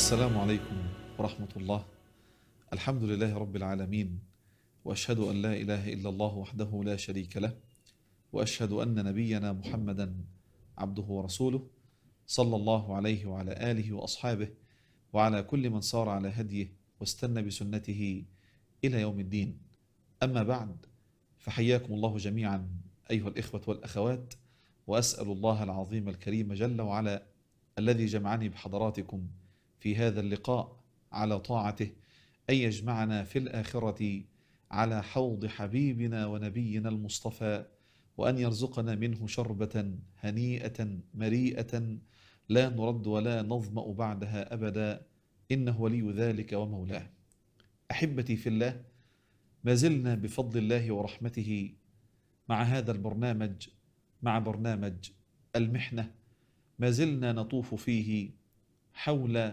السلام عليكم ورحمة الله الحمد لله رب العالمين وأشهد أن لا إله إلا الله وحده لا شريك له وأشهد أن نبينا محمدا عبده ورسوله صلى الله عليه وعلى آله وأصحابه وعلى كل من صار على هديه واستنى بسنته إلى يوم الدين أما بعد فحياكم الله جميعا أيها الإخوة والأخوات وأسأل الله العظيم الكريم جل وعلا الذي جمعني بحضراتكم في هذا اللقاء على طاعته أن يجمعنا في الآخرة على حوض حبيبنا ونبينا المصطفى وأن يرزقنا منه شربة هنيئة مريئة لا نرد ولا نظمأ بعدها أبدا إنه ولي ذلك ومولاه أحبتي في الله ما زلنا بفضل الله ورحمته مع هذا البرنامج مع برنامج المحنة ما زلنا نطوف فيه حول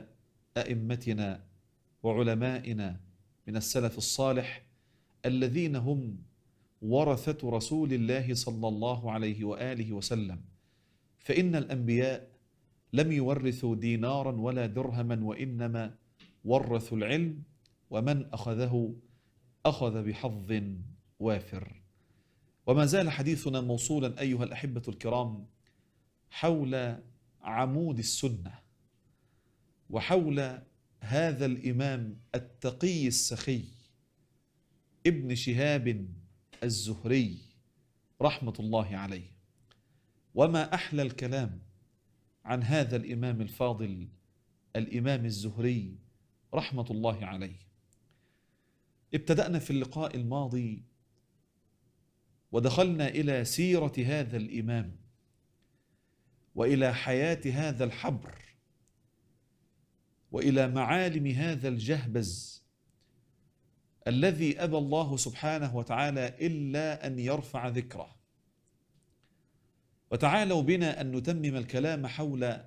أئمتنا وعلمائنا من السلف الصالح الذين هم ورثة رسول الله صلى الله عليه وآله وسلم فإن الأنبياء لم يورثوا دينارا ولا درهما وإنما ورثوا العلم ومن أخذه أخذ بحظ وافر وما زال حديثنا موصولا أيها الأحبة الكرام حول عمود السنه وحول هذا الامام التقي السخي ابن شهاب الزهري رحمه الله عليه وما احلى الكلام عن هذا الامام الفاضل الامام الزهري رحمه الله عليه ابتدانا في اللقاء الماضي ودخلنا الى سيره هذا الامام والى حياه هذا الحبر والى معالم هذا الجهبز الذي ابى الله سبحانه وتعالى الا ان يرفع ذكره وتعالوا بنا ان نتمم الكلام حول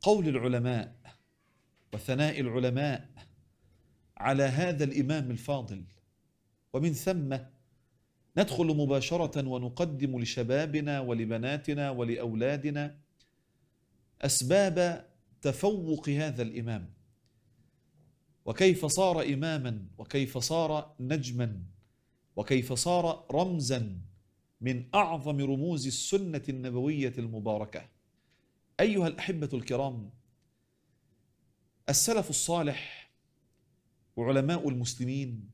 قول العلماء وثناء العلماء على هذا الامام الفاضل ومن ثم ندخل مباشره ونقدم لشبابنا ولبناتنا ولاولادنا اسباب تفوق هذا الامام وكيف صار اماما وكيف صار نجما وكيف صار رمزا من اعظم رموز السنه النبويه المباركه ايها الاحبه الكرام السلف الصالح وعلماء المسلمين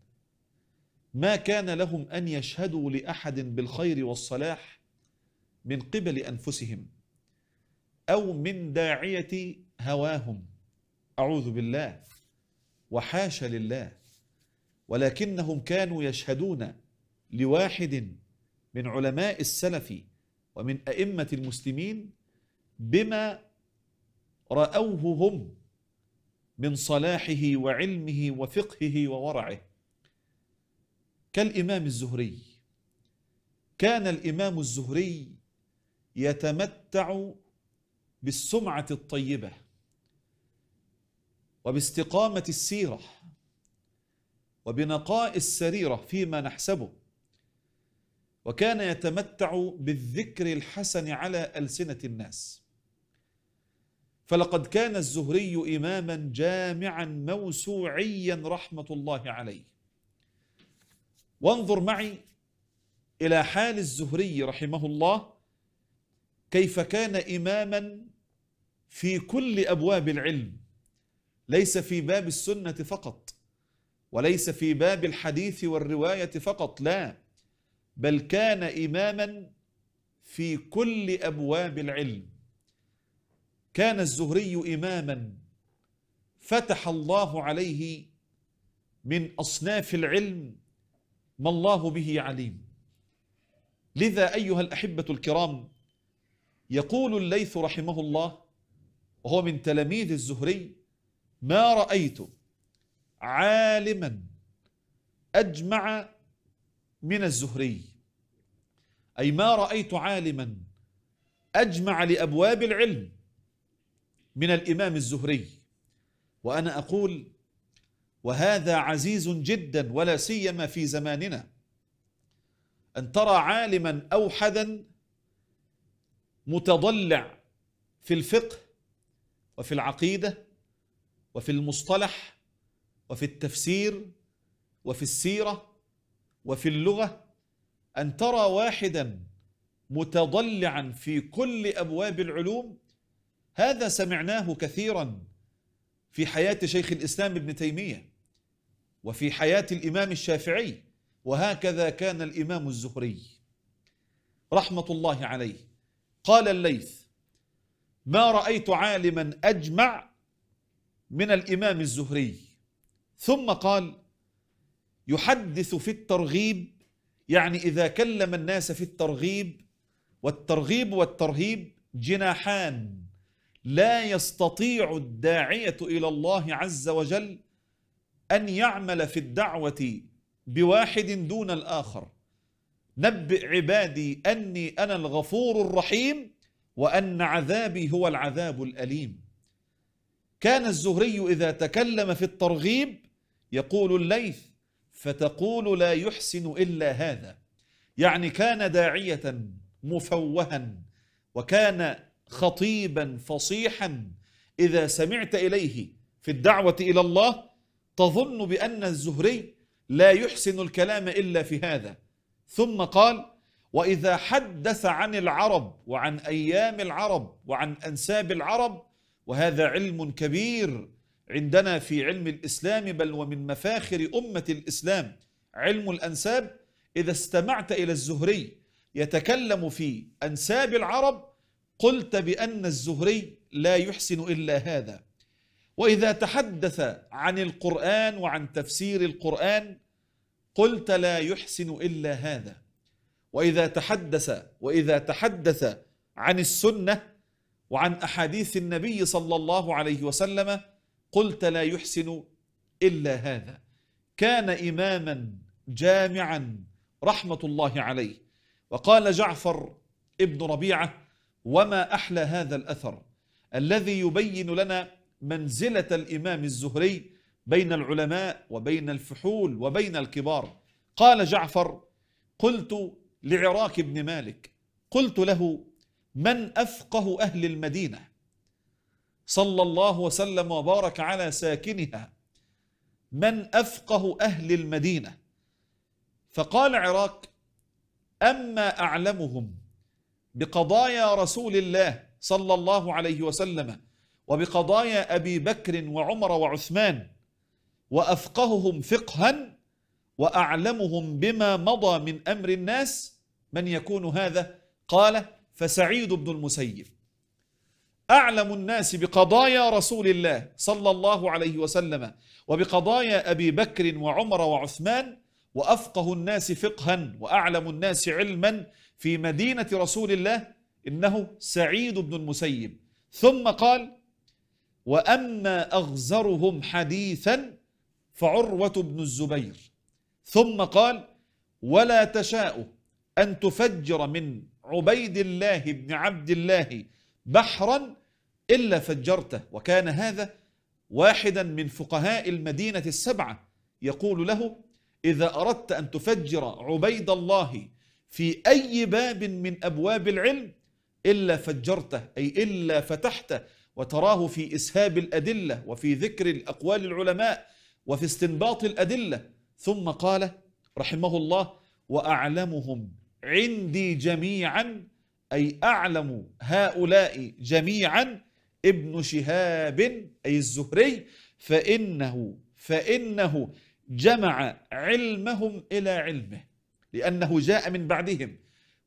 ما كان لهم ان يشهدوا لاحد بالخير والصلاح من قبل انفسهم او من داعيه هواهم اعوذ بالله وحاش لله ولكنهم كانوا يشهدون لواحد من علماء السلف ومن ائمه المسلمين بما راوه هم من صلاحه وعلمه وفقهه وورعه كالامام الزهري كان الامام الزهري يتمتع بالسمعه الطيبه وباستقامة السيرة وبنقاء السريرة فيما نحسبه وكان يتمتع بالذكر الحسن على ألسنة الناس فلقد كان الزهري إماما جامعا موسوعيا رحمة الله عليه وانظر معي إلى حال الزهري رحمه الله كيف كان إماما في كل أبواب العلم ليس في باب السنة فقط وليس في باب الحديث والرواية فقط لا بل كان إماما في كل أبواب العلم كان الزهري إماما فتح الله عليه من أصناف العلم ما الله به عليم لذا أيها الأحبة الكرام يقول الليث رحمه الله وهو من تلاميذ الزهري ما رأيت عالما أجمع من الزهري أي ما رأيت عالما أجمع لأبواب العلم من الإمام الزهري وأنا أقول وهذا عزيز جدا ولا سيما في زماننا أن ترى عالما أوحدا متضلع في الفقه وفي العقيده وفي المصطلح وفي التفسير وفي السيرة وفي اللغة أن ترى واحدا متضلعا في كل أبواب العلوم هذا سمعناه كثيرا في حياة شيخ الإسلام ابن تيمية وفي حياة الإمام الشافعي وهكذا كان الإمام الزهري رحمة الله عليه قال الليث ما رأيت عالما أجمع من الإمام الزهري ثم قال يحدث في الترغيب يعني إذا كلم الناس في الترغيب والترغيب والترهيب جناحان لا يستطيع الداعية إلى الله عز وجل أن يعمل في الدعوة بواحد دون الآخر نبئ عبادي أني أنا الغفور الرحيم وأن عذابي هو العذاب الأليم كان الزهري إذا تكلم في الترغيب يقول الليث فتقول لا يحسن إلا هذا يعني كان داعية مفوها وكان خطيبا فصيحا إذا سمعت إليه في الدعوة إلى الله تظن بأن الزهري لا يحسن الكلام إلا في هذا ثم قال وإذا حدث عن العرب وعن أيام العرب وعن أنساب العرب وهذا علم كبير عندنا في علم الإسلام بل ومن مفاخر أمة الإسلام علم الأنساب إذا استمعت إلى الزهري يتكلم في أنساب العرب قلت بأن الزهري لا يحسن إلا هذا وإذا تحدث عن القرآن وعن تفسير القرآن قلت لا يحسن إلا هذا وإذا تحدث وإذا تحدث عن السنة وعن أحاديث النبي صلى الله عليه وسلم قلت لا يحسن إلا هذا كان إماما جامعا رحمة الله عليه وقال جعفر ابن ربيعة وما أحلى هذا الأثر الذي يبين لنا منزلة الإمام الزهري بين العلماء وبين الفحول وبين الكبار قال جعفر قلت لعراك بن مالك قلت له من أفقه أهل المدينة صلى الله وسلم وبارك على ساكنها من أفقه أهل المدينة فقال عراك أما أعلمهم بقضايا رسول الله صلى الله عليه وسلم وبقضايا أبي بكر وعمر وعثمان وأفقههم فقها وأعلمهم بما مضى من أمر الناس من يكون هذا قال فسعيد بن المسيب أعلم الناس بقضايا رسول الله صلى الله عليه وسلم وبقضايا أبي بكر وعمر وعثمان وأفقه الناس فقها وأعلم الناس علما في مدينة رسول الله إنه سعيد بن المسيب ثم قال وأما أغزرهم حديثا فعروة بن الزبير ثم قال ولا تشاء أن تفجر من عبيد الله بن عبد الله بحرا إلا فجرته وكان هذا واحدا من فقهاء المدينة السبعة يقول له إذا أردت أن تفجر عبيد الله في أي باب من أبواب العلم إلا فجرته أي إلا فتحته وتراه في إسهاب الأدلة وفي ذكر الأقوال العلماء وفي استنباط الأدلة ثم قال رحمه الله وأعلمهم عندي جميعا أي أعلم هؤلاء جميعا ابن شهاب أي الزهري فإنه فإنه جمع علمهم إلى علمه لأنه جاء من بعدهم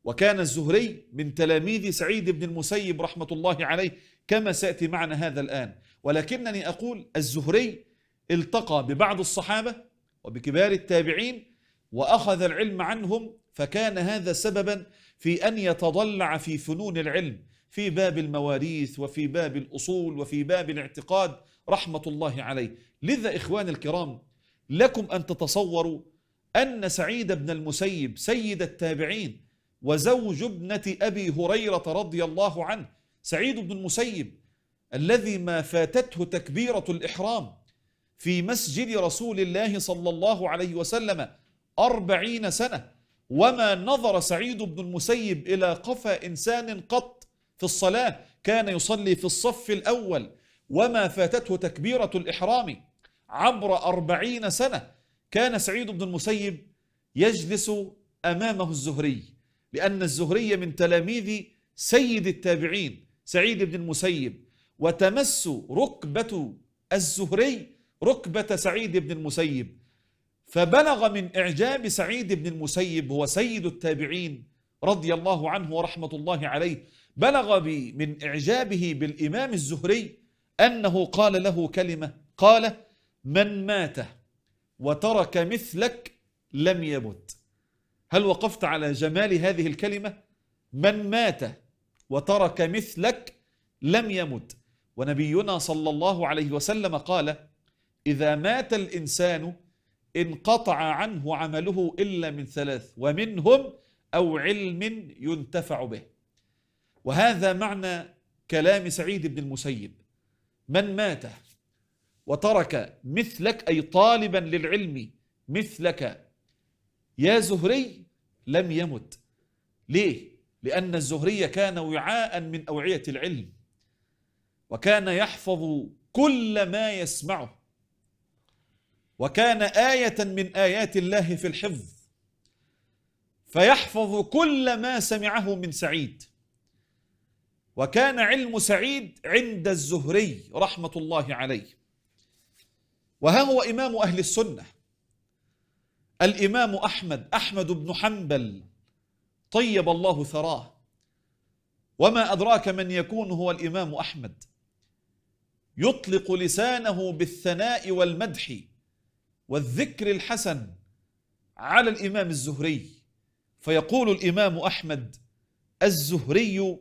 وكان الزهري من تلاميذ سعيد بن المسيب رحمة الله عليه كما سأتي معنا هذا الآن ولكنني أقول الزهري التقى ببعض الصحابة وبكبار التابعين وأخذ العلم عنهم فكان هذا سببا في أن يتضلع في فنون العلم في باب المواريث وفي باب الأصول وفي باب الاعتقاد رحمة الله عليه لذا إخواني الكرام لكم أن تتصوروا أن سعيد بن المسيب سيد التابعين وزوج ابنة أبي هريرة رضي الله عنه سعيد بن المسيب الذي ما فاتته تكبيرة الإحرام في مسجد رسول الله صلى الله عليه وسلم أربعين سنة وما نظر سعيد بن المسيب إلى قفا إنسان قط في الصلاة كان يصلي في الصف الأول وما فاتته تكبيرة الإحرام عبر أربعين سنة كان سعيد بن المسيب يجلس أمامه الزهري لأن الزهري من تلاميذ سيد التابعين سعيد بن المسيب وتمس ركبة الزهري ركبة سعيد بن المسيب فبلغ من إعجاب سعيد بن المسيب هو سيد التابعين رضي الله عنه ورحمة الله عليه بلغ من إعجابه بالإمام الزهري أنه قال له كلمة قال من مات وترك مثلك لم يمت هل وقفت على جمال هذه الكلمة من مات وترك مثلك لم يمت ونبينا صلى الله عليه وسلم قال إذا مات الإنسان انقطع عنه عمله إلا من ثلاث ومنهم أو علم ينتفع به وهذا معنى كلام سعيد بن المسيب من مات وترك مثلك أي طالبا للعلم مثلك يا زهري لم يمت ليه؟ لأن الزهري كان وعاء من أوعية العلم وكان يحفظ كل ما يسمعه وكان آية من آيات الله في الحفظ فيحفظ كل ما سمعه من سعيد وكان علم سعيد عند الزهري رحمة الله عليه وها هو إمام أهل السنة الإمام أحمد أحمد بن حنبل طيب الله ثراه وما أدراك من يكون هو الإمام أحمد يطلق لسانه بالثناء والمدح والذكر الحسن على الإمام الزهري فيقول الإمام أحمد الزهري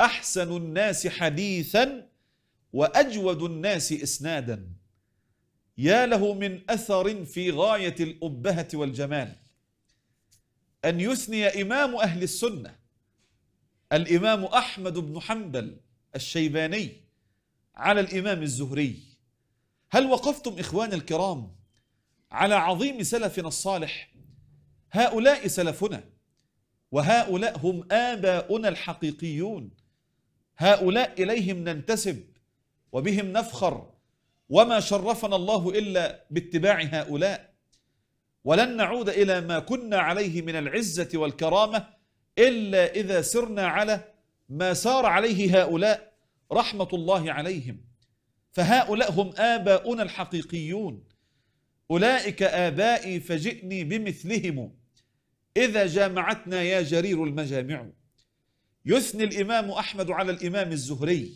أحسن الناس حديثا وأجود الناس إسنادا يا له من أثر في غاية الأبهة والجمال أن يثني إمام أهل السنة الإمام أحمد بن حنبل الشيباني على الإمام الزهري هل وقفتم إخواني الكرام على عظيم سلفنا الصالح هؤلاء سلفنا وهؤلاء هم آباؤنا الحقيقيون هؤلاء إليهم ننتسب وبهم نفخر وما شرفنا الله إلا باتباع هؤلاء ولن نعود إلى ما كنا عليه من العزة والكرامة إلا إذا سرنا على ما سار عليه هؤلاء رحمة الله عليهم فهؤلاء هم آباؤنا الحقيقيون أولئك آبائي فجئني بمثلهم إذا جامعتنا يا جرير المجامع يثني الإمام أحمد على الإمام الزهري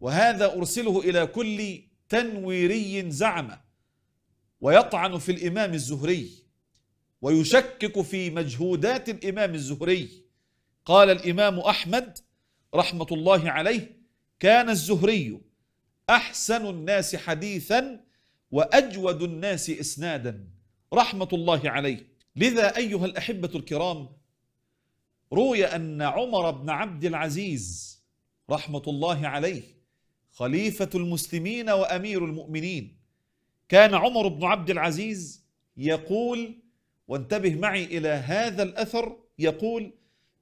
وهذا أرسله إلى كل تنويري زعم ويطعن في الإمام الزهري ويشكك في مجهودات الإمام الزهري قال الإمام أحمد رحمة الله عليه كان الزهري أحسن الناس حديثاً وأجود الناس إسنادا رحمة الله عليه لذا أيها الأحبة الكرام روي أن عمر بن عبد العزيز رحمة الله عليه خليفة المسلمين وأمير المؤمنين كان عمر بن عبد العزيز يقول وانتبه معي إلى هذا الأثر يقول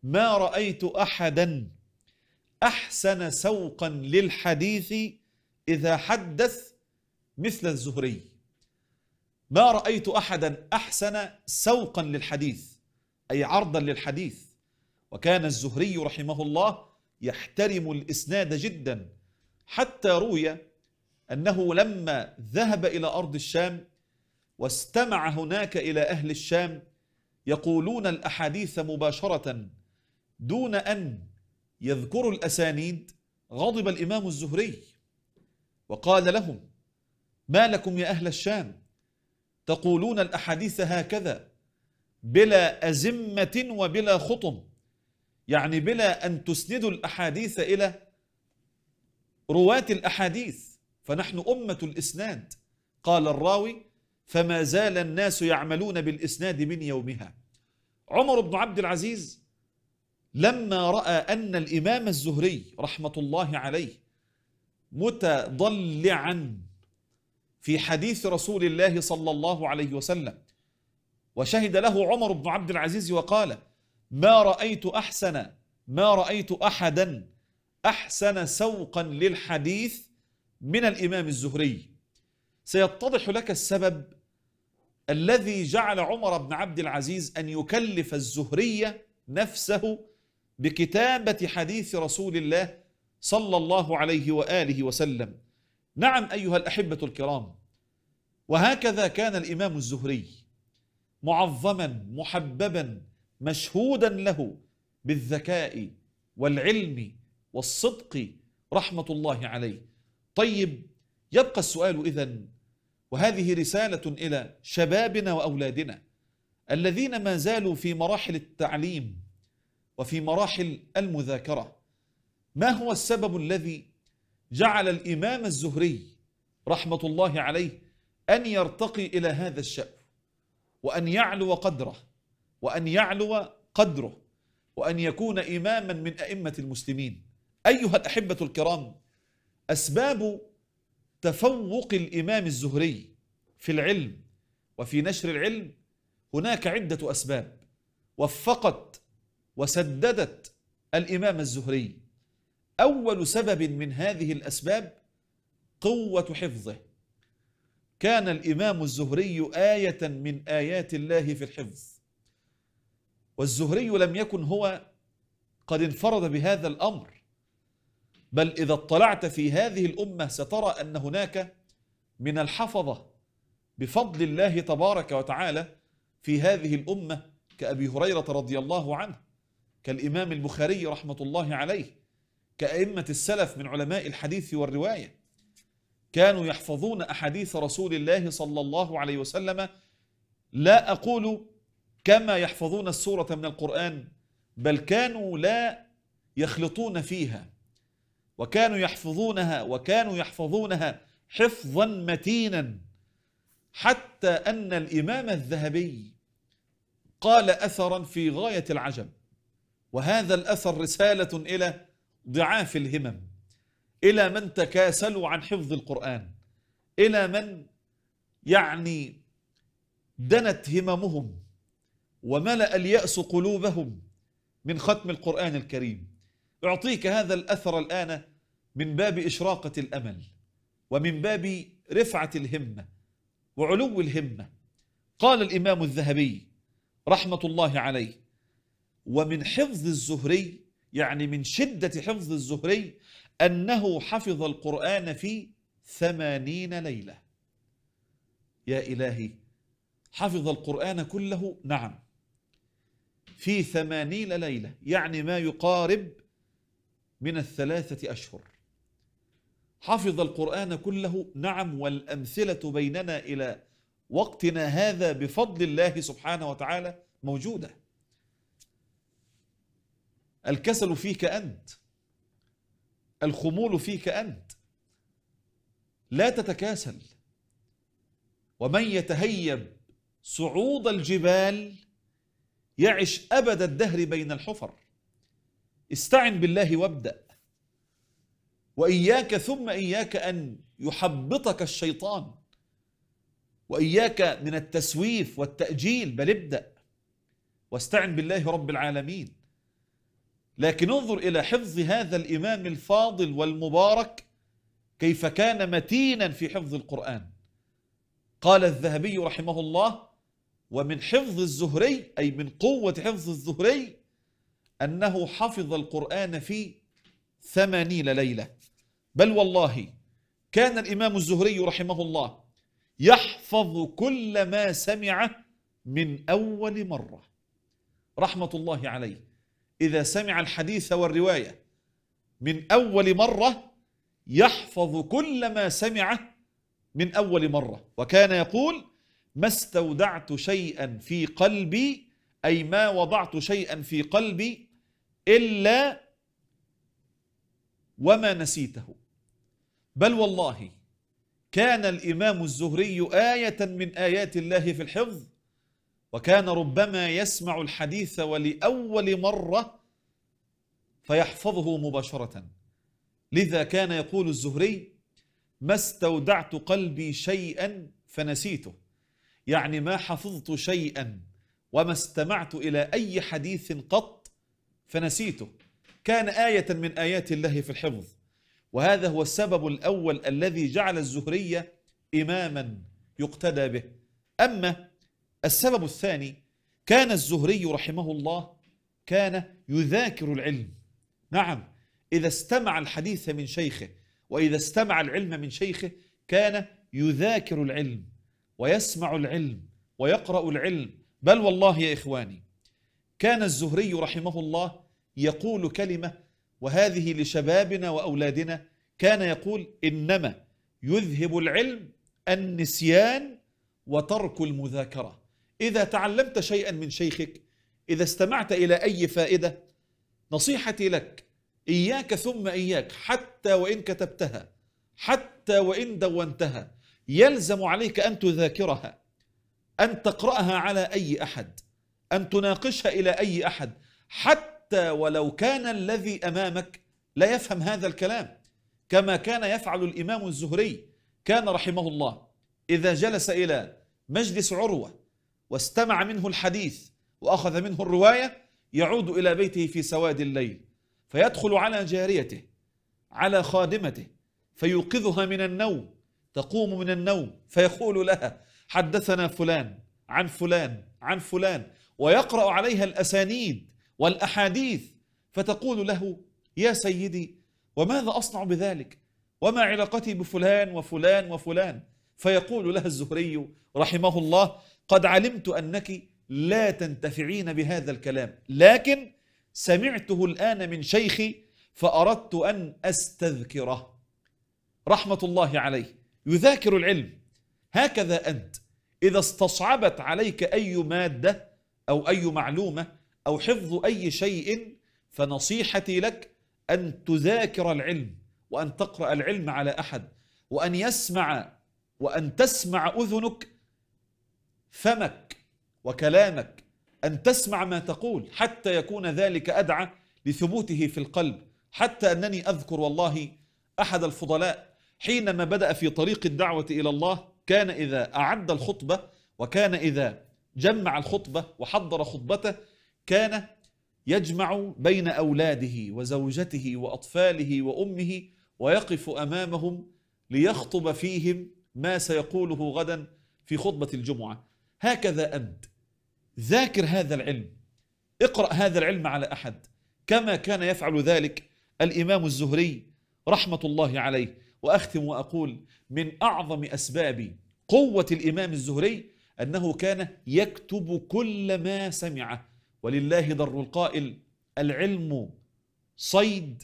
ما رأيت أحدا أحسن سوقا للحديث إذا حدث مثل الزهري ما رأيت أحدا أحسن سوقا للحديث أي عرضا للحديث وكان الزهري رحمه الله يحترم الإسناد جدا حتى روي أنه لما ذهب إلى أرض الشام واستمع هناك إلى أهل الشام يقولون الأحاديث مباشرة دون أن يذكروا الأسانيد غضب الإمام الزهري وقال لهم ما لكم يا أهل الشام تقولون الأحاديث هكذا بلا أزمة وبلا خطم يعني بلا أن تسندوا الأحاديث إلى رواة الأحاديث فنحن أمة الإسناد قال الراوي فما زال الناس يعملون بالإسناد من يومها عمر بن عبد العزيز لما رأى أن الإمام الزهري رحمة الله عليه متضلعا في حديث رسول الله صلى الله عليه وسلم وشهد له عمر بن عبد العزيز وقال ما رأيت أحسن ما رأيت أحدا أحسن سوقا للحديث من الإمام الزهري سيتضح لك السبب الذي جعل عمر بن عبد العزيز أن يكلف الزهرية نفسه بكتابة حديث رسول الله صلى الله عليه وآله وسلم نعم أيها الأحبة الكرام وهكذا كان الإمام الزهري معظما محببا مشهودا له بالذكاء والعلم والصدق رحمة الله عليه طيب يبقى السؤال إذا وهذه رسالة إلى شبابنا وأولادنا الذين ما زالوا في مراحل التعليم وفي مراحل المذاكرة ما هو السبب الذي جعل الإمام الزهري رحمة الله عليه أن يرتقي إلى هذا الشأن وأن يعلو قدره وأن يعلو قدره وأن يكون إماما من أئمة المسلمين أيها الأحبة الكرام أسباب تفوق الإمام الزهري في العلم وفي نشر العلم هناك عدة أسباب وفقت وسددت الإمام الزهري أول سبب من هذه الأسباب قوة حفظه كان الإمام الزهري آية من آيات الله في الحفظ والزهري لم يكن هو قد انفرد بهذا الأمر بل إذا اطلعت في هذه الأمة سترى أن هناك من الحفظة بفضل الله تبارك وتعالى في هذه الأمة كأبي هريرة رضي الله عنه كالإمام البخاري رحمة الله عليه كأئمة السلف من علماء الحديث والرواية كانوا يحفظون أحاديث رسول الله صلى الله عليه وسلم لا أقول كما يحفظون السورة من القرآن بل كانوا لا يخلطون فيها وكانوا يحفظونها وكانوا يحفظونها حفظا متينا حتى أن الإمام الذهبي قال أثرا في غاية العجب وهذا الأثر رسالة إلى ضعاف الهمم إلى من تكاسلوا عن حفظ القرآن إلى من يعني دنت هممهم وملأ اليأس قلوبهم من ختم القرآن الكريم أعطيك هذا الأثر الآن من باب إشراقة الأمل ومن باب رفعة الهمة وعلو الهمة قال الإمام الذهبي رحمة الله عليه ومن حفظ الزهري يعني من شدة حفظ الزهري أنه حفظ القرآن في ثمانين ليلة يا إلهي حفظ القرآن كله نعم في ثمانين ليلة يعني ما يقارب من الثلاثة أشهر حفظ القرآن كله نعم والأمثلة بيننا إلى وقتنا هذا بفضل الله سبحانه وتعالى موجوده الكسل فيك أنت الخمول فيك أنت لا تتكاسل ومن يتهيب صعود الجبال يعش أبد الدهر بين الحفر استعن بالله وابدأ وإياك ثم إياك أن يحبطك الشيطان وإياك من التسويف والتأجيل بل ابدأ واستعن بالله رب العالمين لكن انظر إلى حفظ هذا الإمام الفاضل والمبارك كيف كان متينا في حفظ القرآن قال الذهبي رحمه الله ومن حفظ الزهري أي من قوة حفظ الزهري أنه حفظ القرآن في ثمانين ليلة بل والله كان الإمام الزهري رحمه الله يحفظ كل ما سمعه من أول مرة رحمة الله عليه إذا سمع الحديث والرواية من أول مرة يحفظ كل ما سمعه من أول مرة وكان يقول ما استودعت شيئا في قلبي أي ما وضعت شيئا في قلبي إلا وما نسيته بل والله كان الإمام الزهري آية من آيات الله في الحفظ وكان ربما يسمع الحديث ولاول مره فيحفظه مباشره لذا كان يقول الزهري ما استودعت قلبي شيئا فنسيته يعني ما حفظت شيئا وما استمعت الى اي حديث قط فنسيته كان ايه من ايات الله في الحفظ وهذا هو السبب الاول الذي جعل الزهري اماما يقتدى به اما السبب الثاني كان الزهري رحمه الله كان يذاكر العلم نعم إذا استمع الحديث من شيخه وإذا استمع العلم من شيخه كان يذاكر العلم ويسمع العلم ويقرأ العلم بل والله يا إخواني كان الزهري رحمه الله يقول كلمة وهذه لشبابنا وأولادنا كان يقول إنما يذهب العلم النسيان وترك المذاكرة إذا تعلمت شيئا من شيخك إذا استمعت إلى أي فائدة نصيحتي لك إياك ثم إياك حتى وإن كتبتها حتى وإن دونتها يلزم عليك أن تذاكرها أن تقرأها على أي أحد أن تناقشها إلى أي أحد حتى ولو كان الذي أمامك لا يفهم هذا الكلام كما كان يفعل الإمام الزهري كان رحمه الله إذا جلس إلى مجلس عروة واستمع منه الحديث وأخذ منه الرواية يعود إلى بيته في سواد الليل فيدخل على جاريته على خادمته فيوقظها من النوم تقوم من النوم فيقول لها حدثنا فلان عن فلان عن فلان ويقرأ عليها الأسانيد والأحاديث فتقول له يا سيدي وماذا أصنع بذلك وما علاقتي بفلان وفلان وفلان فيقول لها الزهري رحمه الله قد علمت أنك لا تنتفعين بهذا الكلام لكن سمعته الآن من شيخي فأردت أن أستذكره رحمة الله عليه يذاكر العلم هكذا أنت إذا استصعبت عليك أي مادة أو أي معلومة أو حفظ أي شيء فنصيحتي لك أن تذاكر العلم وأن تقرأ العلم على أحد وأن يسمع وأن تسمع أذنك فمك وكلامك أن تسمع ما تقول حتى يكون ذلك أدعى لثبوته في القلب حتى أنني أذكر والله أحد الفضلاء حينما بدأ في طريق الدعوة إلى الله كان إذا أعد الخطبة وكان إذا جمع الخطبة وحضر خطبته كان يجمع بين أولاده وزوجته وأطفاله وأمه ويقف أمامهم ليخطب فيهم ما سيقوله غدا في خطبة الجمعة هكذا أنت ذاكر هذا العلم اقرأ هذا العلم على أحد كما كان يفعل ذلك الإمام الزهري رحمة الله عليه وأختم وأقول من أعظم أسباب قوة الإمام الزهري أنه كان يكتب كل ما سمعه ولله ضر القائل العلم صيد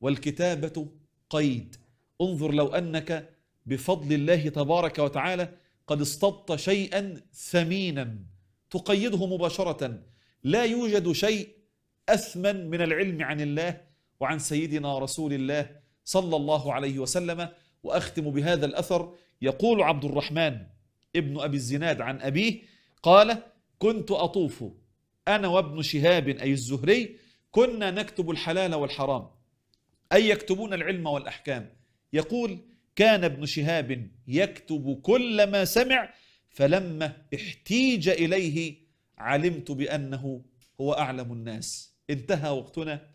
والكتابة قيد انظر لو أنك بفضل الله تبارك وتعالى قد اصطدت شيئا ثمينا تقيده مباشرة لا يوجد شيء أثمن من العلم عن الله وعن سيدنا رسول الله صلى الله عليه وسلم وأختم بهذا الأثر يقول عبد الرحمن ابن أبي الزناد عن أبيه قال كنت أطوف أنا وابن شهاب أي الزهري كنا نكتب الحلال والحرام أي يكتبون العلم والأحكام يقول كان ابن شهاب يكتب كل ما سمع فلما احتيج إليه علمت بأنه هو أعلم الناس انتهى وقتنا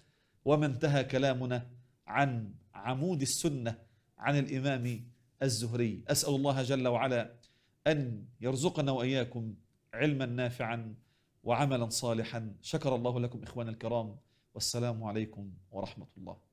وما انتهى كلامنا عن عمود السنة عن الإمام الزهري أسأل الله جل وعلا أن يرزقنا وإياكم علما نافعا وعملا صالحا شكر الله لكم إخوان الكرام والسلام عليكم ورحمة الله